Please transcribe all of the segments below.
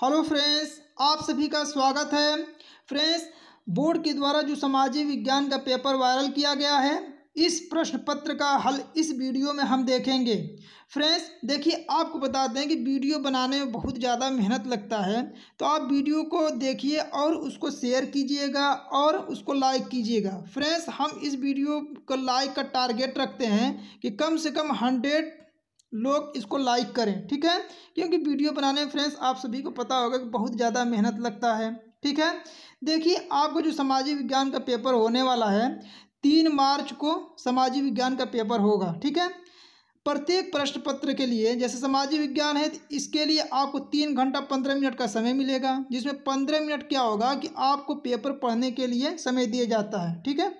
hello friends आप सभी का स्वागत है फ्रेंड्स बोर्ड के द्वारा जो सामाजिक विज्ञान का पेपर वायरल किया गया है इस प्रश्न पत्र का हल इस वीडियो में हम देखेंगे फ्रेंड्स देखिए आपको बता दें कि वीडियो बनाने में बहुत ज़्यादा मेहनत लगता है तो आप वीडियो को देखिए और उसको शेयर कीजिएगा और उसको लाइक कीजिएगा फ्रेंड्स हम इस वीडियो को लाइक का टारगेट रखते हैं कि कम से कम हंड्रेड लोग इसको लाइक करें ठीक है क्योंकि वीडियो बनाने में फ्रेंड्स आप सभी को पता होगा कि बहुत ज़्यादा मेहनत लगता है ठीक है देखिए आपको जो सामाजिक विज्ञान का पेपर होने वाला है तीन मार्च को सामाजिक विज्ञान का पेपर होगा ठीक है प्रत्येक प्रश्न पत्र के लिए जैसे सामाजिक विज्ञान है इसके लिए आपको तीन घंटा पंद्रह मिनट का समय मिलेगा जिसमें पंद्रह मिनट क्या होगा कि आपको पेपर पढ़ने के लिए समय दिया जाता है ठीक है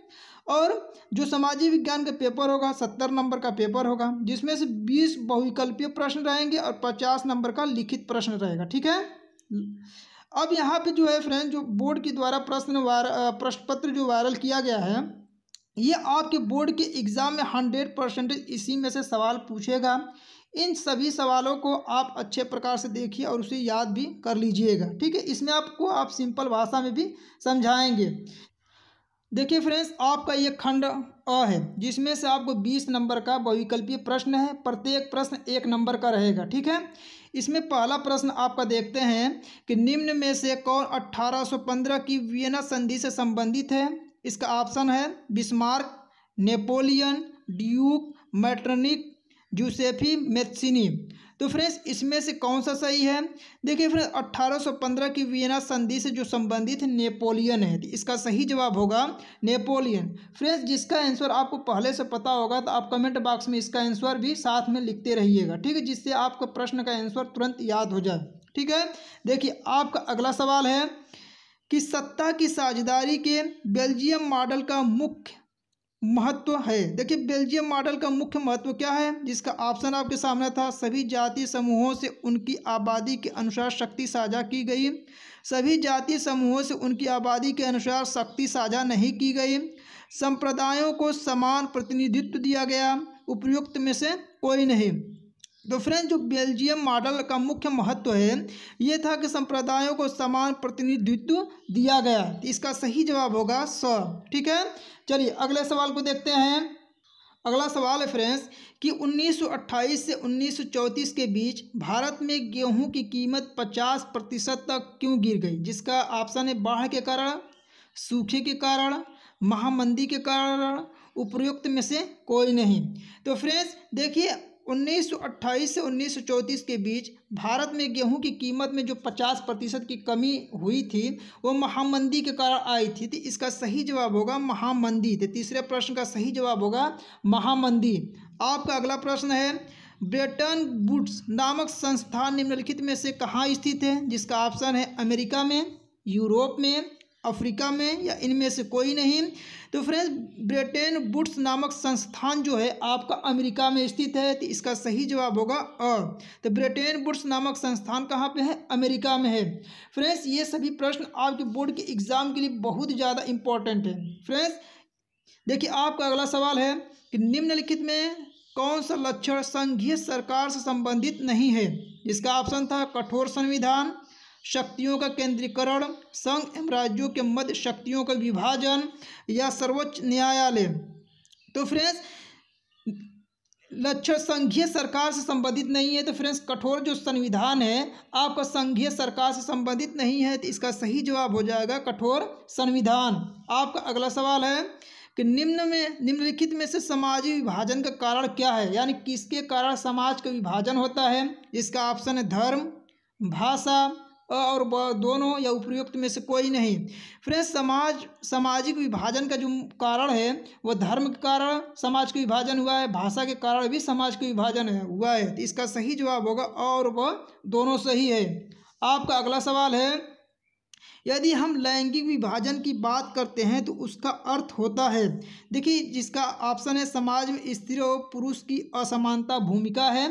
और जो सामाजिक विज्ञान का पेपर होगा सत्तर नंबर का पेपर होगा जिसमें से बीस बहुविकल्पीय प्रश्न रहेंगे और पचास नंबर का लिखित प्रश्न रहेगा ठीक है अब यहाँ पे जो है फ्रेंड जो बोर्ड के द्वारा प्रश्न वार प्रश्न पत्र जो वायरल किया गया है ये आपके बोर्ड के एग्ज़ाम में हंड्रेड परसेंटेज इसी में से सवाल पूछेगा इन सभी सवालों को आप अच्छे प्रकार से देखिए और उसे याद भी कर लीजिएगा ठीक है इसमें आपको आप सिंपल भाषा में भी समझाएंगे देखिए फ्रेंड्स आपका ये खंड अ है जिसमें से आपको बीस नंबर का बहुविकल्पीय प्रश्न है प्रत्येक प्रश्न एक नंबर का रहेगा ठीक है इसमें पहला प्रश्न आपका देखते हैं कि निम्न में से कौन 1815 की वियना संधि से संबंधित है इसका ऑप्शन है Bismarck Napoleon Duke Metternich Giuseppe Mazzini तो फ्रेंड्स इसमें से कौन सा सही है देखिए फ्रेंड्स 1815 की वियना संधि से जो संबंधित नेपोलियन है इसका सही जवाब होगा नेपोलियन फ्रेंड्स जिसका आंसर आपको पहले से पता होगा तो आप कमेंट बॉक्स में इसका आंसर भी साथ में लिखते रहिएगा ठीक है जिससे आपको प्रश्न का आंसर तुरंत याद हो जाए ठीक है देखिए आपका अगला सवाल है कि सत्ता की साझेदारी के बेल्जियम मॉडल का मुख्य महत्व है देखिए बेल्जियम मॉडल का मुख्य महत्व क्या है जिसका ऑप्शन आपके सामने था सभी जाति समूहों से उनकी आबादी के अनुसार शक्ति साझा की गई सभी जाति समूहों से उनकी आबादी के अनुसार शक्ति साझा नहीं की गई संप्रदायों को समान प्रतिनिधित्व दिया गया उपयुक्त में से कोई नहीं तो फ्रेंड जो बेल्जियम मॉडल का मुख्य महत्व है ये था कि संप्रदायों को समान प्रतिनिधित्व दिया गया तो इसका सही जवाब होगा स ठीक है चलिए अगले सवाल को देखते हैं अगला सवाल है फ्रेंड्स कि 1928 से 1934 के बीच भारत में गेहूं की कीमत 50 प्रतिशत तक क्यों गिर गई जिसका ऑप्शन है बाढ़ के कारण सूखे के कारण महामंदी के कारण उपयुक्त में से कोई नहीं तो फ्रेंड्स देखिए 1928 से 1934 के बीच भारत में गेहूं की कीमत में जो 50 प्रतिशत की कमी हुई थी वो महामंदी के कारण आई थी तो इसका सही जवाब होगा महामंदी तो तीसरे प्रश्न का सही जवाब होगा महामंदी आपका अगला प्रश्न है ब्रिटन बुड्स नामक संस्थान निम्नलिखित में से कहाँ स्थित है जिसका ऑप्शन है अमेरिका में यूरोप में अफ्रीका में या इनमें से कोई नहीं तो फ्रेंड्स ब्रिटेन बुट्स नामक संस्थान जो है आपका अमेरिका में स्थित है तो इसका सही जवाब होगा अ तो ब्रिटेन बुट्स नामक संस्थान कहाँ पे है अमेरिका में है फ्रेंड्स ये सभी प्रश्न आपके बोर्ड के एग्ज़ाम के लिए बहुत ज़्यादा इंपॉर्टेंट है फ्रेंड्स देखिए आपका अगला सवाल है कि निम्नलिखित में कौन सा लक्षण संघीय सरकार से संबंधित नहीं है जिसका ऑप्शन था कठोर संविधान शक्तियों का केंद्रीकरण संघ एवं राज्यों के मध्य शक्तियों का विभाजन या सर्वोच्च न्यायालय तो फ्रेंड्स लक्षण संघीय सरकार से संबंधित नहीं है तो फ्रेंड्स कठोर जो संविधान है आपका संघीय सरकार से संबंधित नहीं है तो इसका सही जवाब हो जाएगा कठोर संविधान आपका अगला सवाल है कि निम्न में निम्नलिखित में से सामाजिक विभाजन का कारण क्या है यानी किसके कारण समाज का विभाजन होता है इसका ऑप्शन है धर्म भाषा और दोनों या उपयुक्त में से कोई नहीं फ्रेंड्स समाज सामाजिक विभाजन का जो कारण है वह धर्म के कारण समाज का विभाजन हुआ है भाषा के कारण भी समाज का विभाजन है हुआ है तो इसका सही जवाब होगा और वह दोनों सही है आपका अगला सवाल है यदि हम लैंगिक विभाजन की बात करते हैं तो उसका अर्थ होता है देखिए जिसका ऑप्शन है समाज में स्त्री और पुरुष की असमानता भूमिका है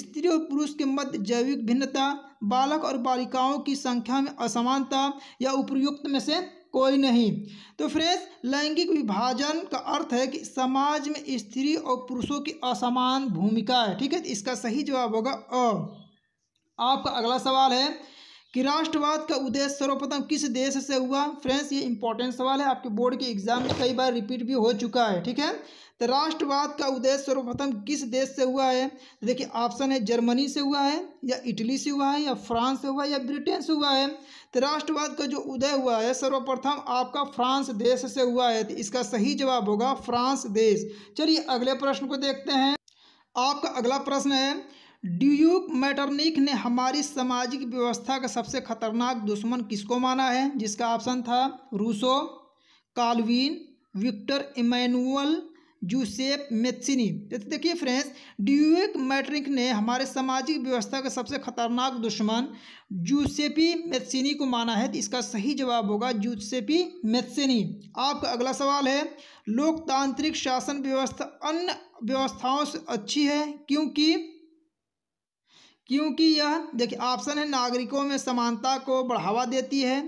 स्त्री और पुरुष के मध्य जैविक भिन्नता बालक और बालिकाओं की संख्या में असमानता या उपयुक्त में से कोई नहीं तो फ्रेंड्स लैंगिक विभाजन का अर्थ है कि समाज में स्त्री और पुरुषों की असमान भूमिका है ठीक है इसका सही जवाब होगा अ आपका अगला सवाल है कि राष्ट्रवाद का उद्देश्य सर्वप्रथम किस देश से हुआ फ्रेंड्स ये इंपॉर्टेंट सवाल है आपके बोर्ड के एग्जाम में कई बार रिपीट भी हो चुका है ठीक है तो राष्ट्रवाद का उद्देश्य सर्वप्रथम किस देश से हुआ है देखिए ऑप्शन है जर्मनी से हुआ है या इटली से हुआ है या फ्रांस से हुआ है या ब्रिटेन से हुआ है तो राष्ट्रवाद का जो उदय हुआ है सर्वप्रथम आपका फ्रांस देश से हुआ है तो इसका सही जवाब होगा फ्रांस देश चलिए अगले प्रश्न को देखते हैं आपका अगला प्रश्न है ड्यूक मैटरनिक ने हमारी सामाजिक व्यवस्था का सबसे खतरनाक दुश्मन किसको माना है जिसका ऑप्शन था Rousseau Calvin Victor Emmanuel Giuseppe Mazzini तो देखिए फ्रेंड्स ड्यूक मैटरिक ने हमारे सामाजिक व्यवस्था का सबसे खतरनाक दुश्मन जूसेपी मेत्सिनी को माना है तो इसका सही जवाब होगा जूसेपी मेत्सिनी आपका अगला सवाल है लोकतांत्रिक शासन व्यवस्था अन्य व्यवस्थाओं से अच्छी है क्योंकि क्योंकि यह देखिए ऑप्शन है नागरिकों में समानता को बढ़ावा देती है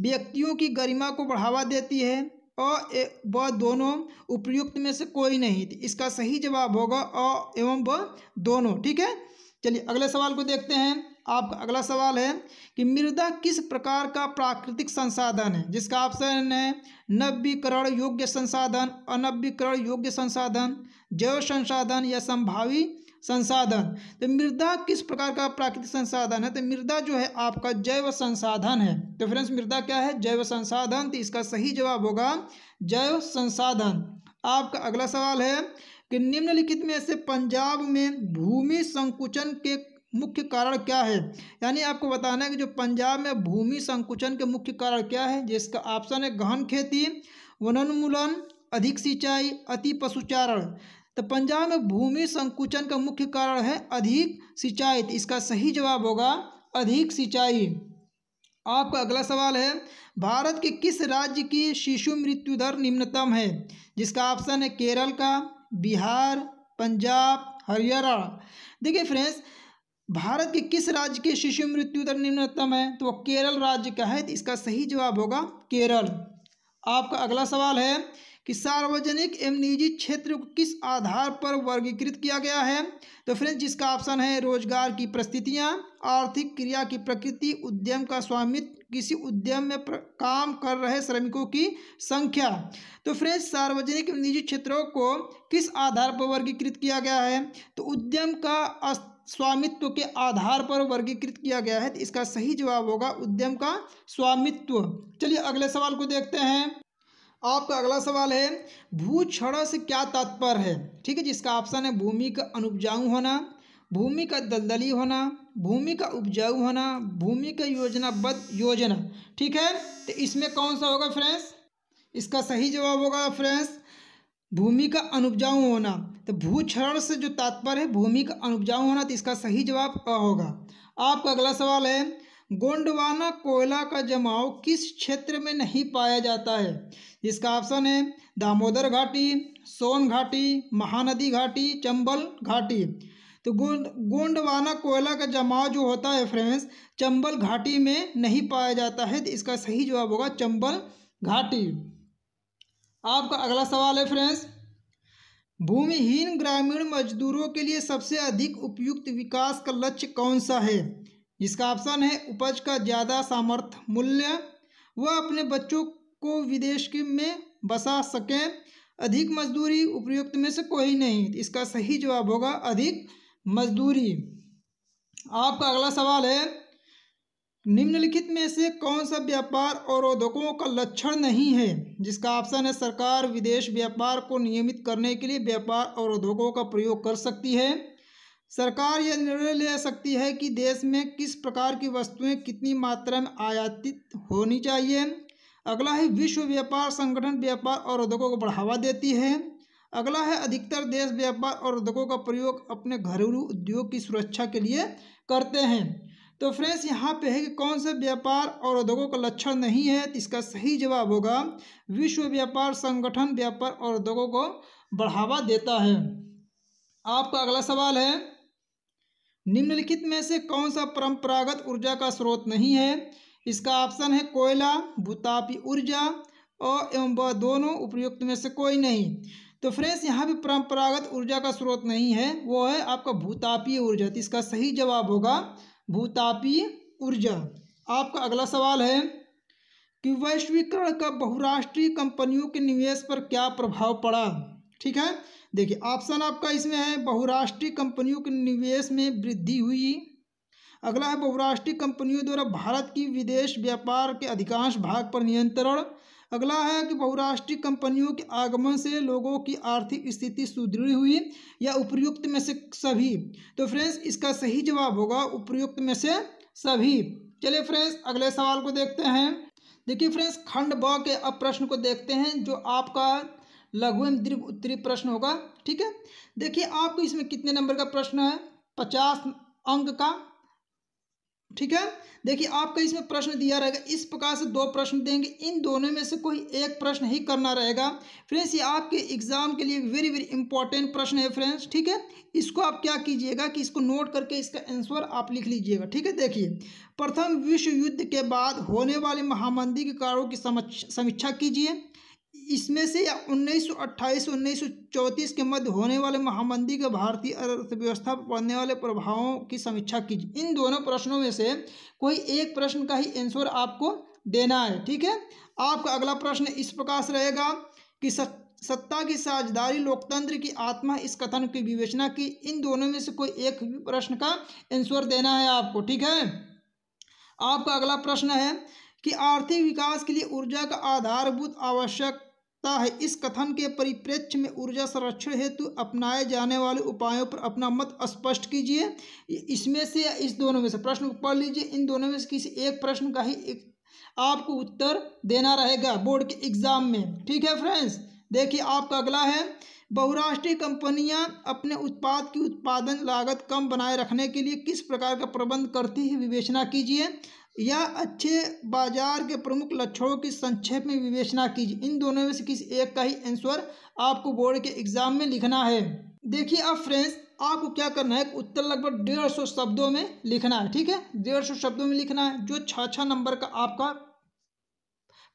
व्यक्तियों की गरिमा को बढ़ावा देती है और व दोनों उपयुक्त में से कोई नहीं तो इसका सही जवाब होगा अ एवं व दोनों ठीक है चलिए अगले सवाल को देखते हैं आपका अगला सवाल है कि मृदा किस प्रकार का प्राकृतिक संसाधन है जिसका ऑप्शन है नवीकरण योग्य संसाधन अनवीकरण योग्य संसाधन जैव संसाधन या संभावी संसाधन तो मृदा किस प्रकार का प्राकृतिक संसाधन है तो मृदा जो है आपका जैव संसाधन है तो फ्रेंड्स मृदा क्या है जैव संसाधन तो इसका सही जवाब होगा जैव संसाधन आपका अगला सवाल है कि निम्नलिखित में से पंजाब में भूमि संकुचन के मुख्य कारण क्या है यानी आपको बताना है कि जो पंजाब में भूमि संकुचन के मुख्य कारण क्या है जिसका ऑप्शन है गहन खेती वनोन्मूलन अधिक सिंचाई अति पशुचारण तो पंजाब में भूमि संकुचन का मुख्य कारण है अधिक सिंचाई तो इसका सही जवाब होगा अधिक सिंचाई आपका अगला सवाल है भारत के किस राज्य की शिशु मृत्यु दर निम्नतम है जिसका ऑप्शन है केरल का बिहार पंजाब हरियाणा देखिए फ्रेंड्स भारत के किस राज्य की शिशु मृत्यु दर निम्नतम है तो वह केरल राज्य का है तो इसका सही जवाब होगा केरल आपका अगला सवाल है कि सार्वजनिक एवं निजी क्षेत्र को किस आधार पर वर्गीकृत किया गया है तो फ्रेंड्स जिसका ऑप्शन है रोजगार की परिस्थितियाँ आर्थिक क्रिया की प्रकृति उद्यम का स्वामित्व किसी उद्यम में काम कर रहे श्रमिकों की संख्या तो फ्रेंड्स सार्वजनिक निजी क्षेत्रों को किस आधार पर वर्गीकृत किया गया है तो उद्यम का स्वामित्व के आधार पर वर्गीकृत किया गया है तो इसका सही जवाब होगा उद्यम का स्वामित्व चलिए अगले सवाल को देखते हैं आपका अगला सवाल है भू क्षरण से क्या तात्पर्य है ठीक है जिसका ऑप्शन है भूमि का अनुपजाऊ होना भूमि का दलदली होना भूमि का उपजाऊ होना भूमि का योजनाबद्ध योजना ठीक है तो इसमें कौन सा होगा फ्रेंड्स इसका सही जवाब होगा फ्रेंड्स भूमि का अनुपजाऊ होना तो भू क्षरण से जो तात्पर्य है भूमि का अनुपजाऊ होना तो इसका सही जवाब अ होगा आपका अगला सवाल है गोंडवाना कोयला का जमाव किस क्षेत्र में नहीं पाया जाता है इसका ऑप्शन है दामोदर घाटी सोन घाटी महानदी घाटी चंबल घाटी तो गोंडवाना कोयला का जमाव जो होता है फ्रेंड्स चंबल घाटी में नहीं पाया जाता है तो इसका सही जवाब होगा चंबल घाटी आपका अगला सवाल है फ्रेंड्स भूमिहीन ग्रामीण मजदूरों के लिए सबसे अधिक उपयुक्त विकास का लक्ष्य कौन सा है इसका ऑप्शन है उपज का ज़्यादा सामर्थ्य मूल्य वह अपने बच्चों को विदेश के में बसा सकें अधिक मजदूरी उपयुक्त में से कोई नहीं इसका सही जवाब होगा अधिक मजदूरी आपका अगला सवाल है निम्नलिखित में से कौन सा व्यापार और औद्योगों का लक्षण नहीं है जिसका ऑप्शन है सरकार विदेश व्यापार को नियमित करने के लिए व्यापार और औद्योगों का प्रयोग कर सकती है सरकार यह निर्णय ले सकती है कि देश में किस प्रकार की वस्तुएं कितनी मात्रा में आयातित होनी चाहिए अगला है विश्व व्यापार संगठन व्यापार और उद्योगों को बढ़ावा देती है अगला है अधिकतर देश व्यापार और उद्योगों का प्रयोग अपने घरेलू उद्योग की सुरक्षा के लिए करते हैं तो फ्रेंड्स यहाँ पे है कि कौन से व्यापार और उद्योगों का लक्षण नहीं है तो इसका सही जवाब होगा विश्व व्यापार संगठन व्यापार और उद्योगों को बढ़ावा देता है आपका अगला सवाल है निम्नलिखित में से कौन सा परंपरागत ऊर्जा का स्रोत नहीं है इसका ऑप्शन है कोयला भूतापी ऊर्जा और एवं व दोनों उपयुक्त में से कोई नहीं तो फ्रेंड्स यहाँ भी परंपरागत ऊर्जा का स्रोत नहीं है वो है आपका भूतापीय ऊर्जा तो इसका सही जवाब होगा भूतापीय ऊर्जा आपका अगला सवाल है कि वैश्वीकरण का बहुराष्ट्रीय कंपनियों के निवेश पर क्या प्रभाव पड़ा ठीक है देखिए ऑप्शन आपका इसमें है बहुराष्ट्रीय कंपनियों के निवेश में वृद्धि हुई अगला है बहुराष्ट्रीय कंपनियों द्वारा भारत की विदेश व्यापार के अधिकांश भाग पर नियंत्रण अगला है कि बहुराष्ट्रीय कंपनियों के आगमन से लोगों की आर्थिक स्थिति सुदृढ़ हुई या उपयुक्त में से सभी तो फ्रेंड्स इसका सही जवाब होगा उपयुक्त में से सभी चलिए फ्रेंड्स अगले सवाल को देखते हैं देखिए फ्रेंड्स खंड ब के अब प्रश्न को देखते हैं जो आपका लघु एवं दीर्घ उत्तरी प्रश्न होगा ठीक है देखिए आपको इसमें कितने नंबर का प्रश्न है पचास अंक का ठीक है देखिए आपका इसमें प्रश्न दिया रहेगा इस प्रकार से दो प्रश्न देंगे इन दोनों में से कोई एक प्रश्न ही करना रहेगा फ्रेंड्स ये आपके एग्जाम के लिए वेरी वेरी इंपॉर्टेंट प्रश्न है फ्रेंड्स ठीक है इसको आप क्या कीजिएगा कि इसको नोट करके इसका आंसर आप लिख लीजिएगा ठीक है देखिए प्रथम विश्व युद्ध के बाद होने वाले महामंदी के कारणों की समीक्षा कीजिए इसमें से या 1928-1934 के मध्य होने वाले महामंदी के भारतीय अर्थव्यवस्था पर पड़ने वाले प्रभावों की समीक्षा कीजिए इन दोनों प्रश्नों में से कोई एक प्रश्न का ही आंसर आपको देना है ठीक है आपका अगला प्रश्न इस प्रकार रहेगा कि सत्ता की साझेदारी लोकतंत्र की आत्मा इस कथन की विवेचना की इन दोनों में से कोई एक प्रश्न का आंसर देना है आपको ठीक है आपका अगला प्रश्न है कि आर्थिक विकास के लिए ऊर्जा का आधारभूत आवश्यक सकता है इस कथन के परिप्रेक्ष्य में ऊर्जा संरक्षण हेतु अपनाए जाने वाले उपायों पर अपना मत स्पष्ट कीजिए इसमें से या इस दोनों में से प्रश्न पढ़ लीजिए इन दोनों में से किसी एक प्रश्न का ही एक आपको उत्तर देना रहेगा बोर्ड के एग्जाम में ठीक है फ्रेंड्स देखिए आपका अगला है बहुराष्ट्रीय कंपनियां अपने उत्पाद की उत्पादन लागत कम बनाए रखने के लिए किस प्रकार का प्रबंध करती है विवेचना कीजिए या अच्छे बाजार के प्रमुख लक्षणों की संक्षेप में विवेचना कीजिए इन दोनों में से किसी एक का ही आंसर आपको बोर्ड के एग्जाम में लिखना है देखिए अब फ्रेंड्स आपको क्या करना है उत्तर लगभग डेढ़ सौ शब्दों में लिखना है ठीक है डेढ़ सौ शब्दों में लिखना है जो छः नंबर का आपका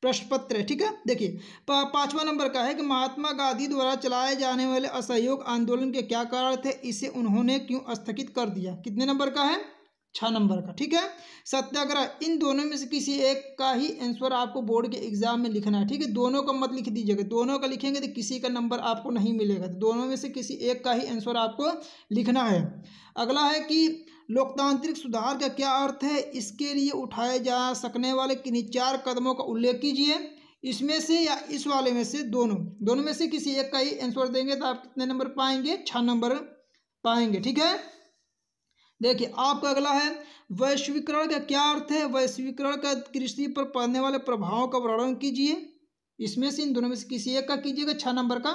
प्रश्न पत्र है ठीक है देखिए पांचवा नंबर का है कि महात्मा गांधी द्वारा चलाए जाने वाले असहयोग आंदोलन के क्या कारण थे इसे उन्होंने क्यों स्थगित कर दिया कितने नंबर का है छः नंबर का ठीक है सत्याग्रह इन दोनों में से किसी एक का ही आंसर आपको बोर्ड के एग्जाम में लिखना है ठीक है दोनों का मत लिख दीजिएगा दोनों का लिखेंगे तो किसी का नंबर आपको नहीं मिलेगा तो दोनों में से किसी एक का ही आंसर आपको लिखना है अगला है कि लोकतांत्रिक सुधार का क्या अर्थ है इसके लिए उठाए जा सकने वाले किन्हीं चार कदमों का उल्लेख कीजिए इसमें से या इस वाले में से दोनों दोनों में से किसी एक का ही आंसर देंगे तो आप कितने नंबर पाएंगे छः नंबर पाएंगे ठीक है देखिए आपका अगला है वैश्वीकरण का क्या अर्थ है वैश्वीकरण का कृषि पर पड़ने वाले प्रभावों का वर्णन कीजिए इसमें से इन दोनों में से किसी एक का कीजिएगा छः नंबर का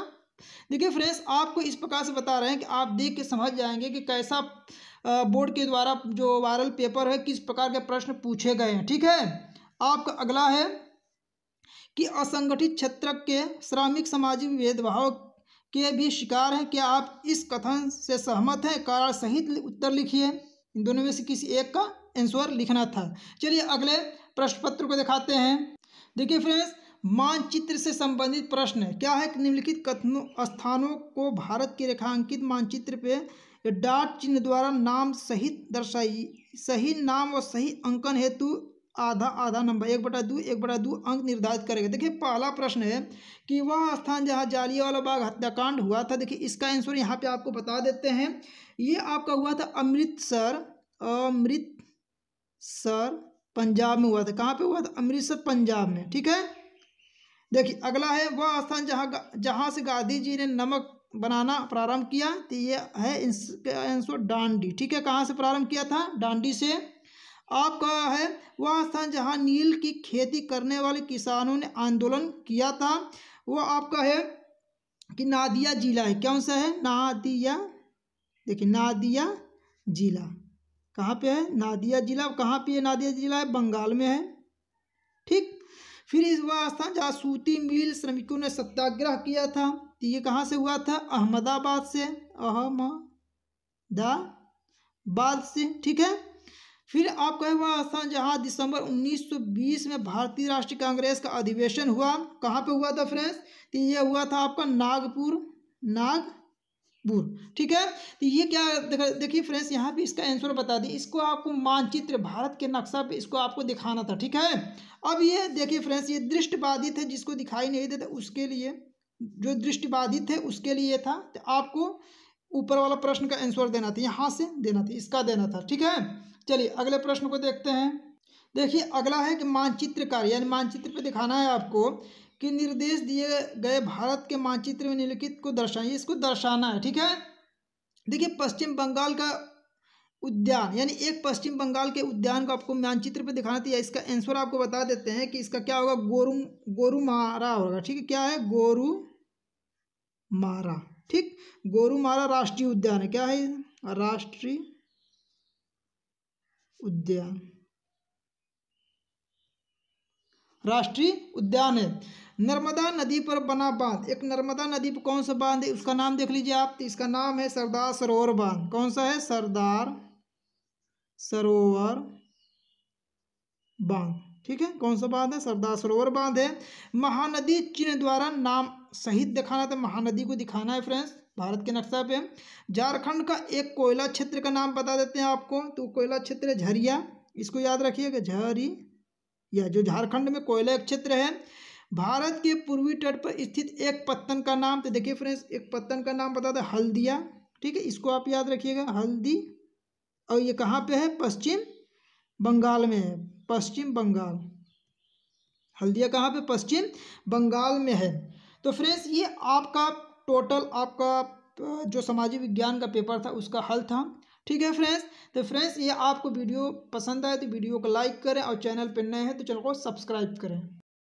देखिए फ्रेंड्स आपको इस प्रकार से बता रहे हैं कि आप देख के समझ जाएंगे कि कैसा बोर्ड के द्वारा जो वायरल पेपर है किस प्रकार के प्रश्न पूछे गए हैं ठीक है आपका अगला है कि असंगठित क्षेत्र के श्रमिक सामाजिक भेदभाव के भी शिकार हैं क्या आप इस कथन से सहमत हैं कारण सहित उत्तर लिखिए इन दोनों में से किसी एक का आंसर लिखना था चलिए अगले प्रश्न पत्र को दिखाते हैं देखिए फ्रेंड्स मानचित्र से संबंधित प्रश्न है क्या है कि निम्नलिखित कथनों स्थानों को भारत के रेखांकित मानचित्र पे डाट चिन्ह द्वारा नाम सहित दर्शाई सही नाम और सही अंकन हेतु आधा आधा नंबर एक बटा दो एक बटा दो अंक निर्धारित करेगा देखिए पहला प्रश्न है कि वह स्थान जहाँ जालियावाला बाग हत्याकांड हुआ था देखिए इसका आंसर यहाँ पे आपको बता देते हैं ये आपका हुआ था अमृतसर अमृतसर पंजाब में हुआ था कहाँ पे हुआ था अमृतसर पंजाब में ठीक है देखिए अगला है वह स्थान जहाँ जहाँ से गांधी जी ने नमक बनाना प्रारंभ किया तो ये है इसका आंसर डांडी ठीक है कहाँ से प्रारंभ किया था डांडी से आपका है वह स्थान जहाँ नील की खेती करने वाले किसानों ने आंदोलन किया था वह आपका है कि नादिया जिला है कौन सा है नादिया देखिए नादिया जिला कहाँ पे है नादिया जिला कहाँ पे है नादिया जिला है बंगाल में है ठीक फिर इस वह स्थान जहाँ सूती मिल श्रमिकों ने सत्याग्रह किया था तो ये कहाँ से हुआ था अहमदाबाद से अहमदाबाद से ठीक है फिर आपका हुआ जहाँ दिसंबर 1920 में भारतीय राष्ट्रीय कांग्रेस का अधिवेशन हुआ कहाँ पे हुआ था फ्रेंड्स तो ये हुआ था आपका नागपुर नागपुर ठीक है तो ये क्या देखिए फ्रेंड्स यहाँ पे इसका आंसर बता दी इसको आपको मानचित्र भारत के नक्शा पे इसको आपको दिखाना था ठीक है अब ये देखिए फ्रेंड्स ये दृष्टिबाधित है जिसको दिखाई नहीं देता उसके लिए जो दृष्टिबाधित है उसके लिए था तो आपको ऊपर वाला प्रश्न का आंसर देना था यहाँ से देना था इसका देना था ठीक है चलिए अगले प्रश्न को देखते हैं देखिए अगला है कि मानचित्रकार यानी मानचित्र पे दिखाना है आपको कि निर्देश दिए गए भारत के मानचित्र में निम्नलिखित को दर्शाइए इसको दर्शाना है ठीक है देखिए पश्चिम बंगाल का उद्यान यानी एक पश्चिम बंगाल के उद्यान को आपको मानचित्र पे दिखाना था तो इसका आंसर आपको बता देते हैं कि इसका क्या होगा गोरु गोरु मारा होगा ठीक है क्या है गोरु मारा ठीक गोरु मारा राष्ट्रीय उद्यान है क्या है राष्ट्रीय उद्यान राष्ट्रीय उद्यान है नर्मदा नदी पर बना बांध एक नर्मदा नदी पर कौन सा बांध है उसका नाम देख लीजिए आप तो इसका नाम है सरदार सरोवर बांध कौन सा है सरदार सरोवर बांध ठीक है कौन सा बांध है सरदार सरोवर बांध है महानदी चिन्ह द्वारा नाम सहित दिखाना था महानदी को दिखाना है फ्रेंड्स भारत के नक्शा पे झारखंड का एक कोयला क्षेत्र का नाम बता देते हैं आपको तो कोयला क्षेत्र है झरिया इसको याद रखिएगा झरी या जो झारखंड में कोयला एक क्षेत्र है भारत के पूर्वी तट पर स्थित एक पत्तन का नाम तो देखिए फ्रेंड्स एक पत्तन का नाम बता दें हल्दिया ठीक है इसको आप याद रखिएगा हल्दी और ये कहाँ पे है पश्चिम बंगाल में है पश्चिम बंगाल हल्दिया कहाँ पे पश्चिम बंगाल में है तो फ्रेंड्स ये आपका टोटल आपका जो सामाजिक विज्ञान का पेपर था उसका हल था ठीक है फ्रेंड्स तो फ्रेंड्स ये आपको वीडियो पसंद आए तो वीडियो को लाइक करें और चैनल पर नए हैं तो चैनल को सब्सक्राइब करें